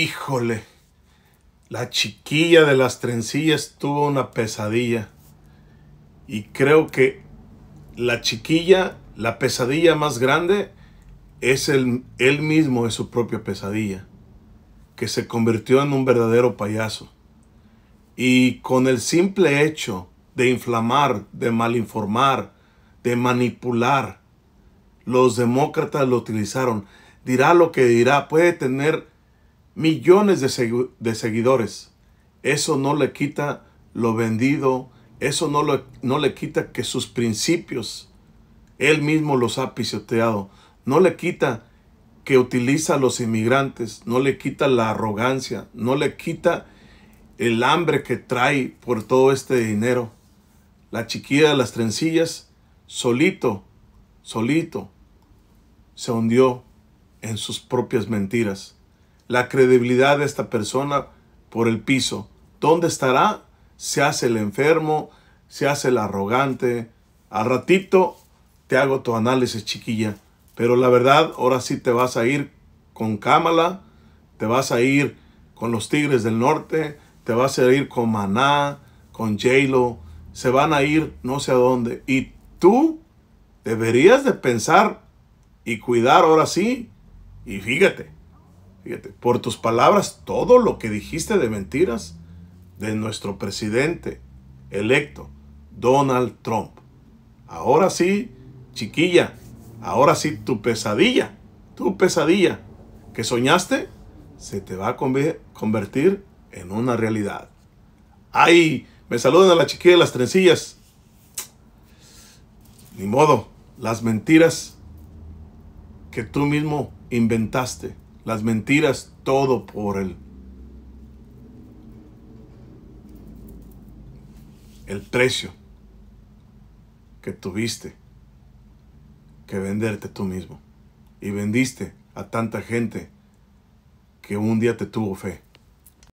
Híjole, la chiquilla de las trencillas tuvo una pesadilla. Y creo que la chiquilla, la pesadilla más grande, es el, él mismo es su propia pesadilla, que se convirtió en un verdadero payaso. Y con el simple hecho de inflamar, de malinformar, de manipular, los demócratas lo utilizaron. Dirá lo que dirá, puede tener millones de, seguidores. Eso no le quita lo vendido, eso no, lo, no le quita que sus principios, él mismo los ha pisoteado, no le quita que utiliza a los inmigrantes, no le quita la arrogancia, no le quita el hambre que trae por todo este dinero. La chiquilla de las trencillas, solito, solito, se hundió en sus propias mentiras la credibilidad de esta persona por el piso. ¿Dónde estará? Se hace el enfermo, se hace el arrogante. Al ratito te hago tu análisis, chiquilla. Pero la verdad, ahora sí te vas a ir con Kamala te vas a ir con los Tigres del Norte, te vas a ir con Maná, con j se van a ir no sé a dónde. Y tú deberías de pensar y cuidar ahora sí. Y fíjate, por tus palabras, todo lo que dijiste de mentiras de nuestro presidente electo, Donald Trump. Ahora sí, chiquilla, ahora sí tu pesadilla, tu pesadilla que soñaste, se te va a convertir en una realidad. ¡Ay! Me saludan a la chiquilla de las trencillas. Ni modo, las mentiras que tú mismo inventaste las mentiras, todo por el, el precio que tuviste que venderte tú mismo. Y vendiste a tanta gente que un día te tuvo fe.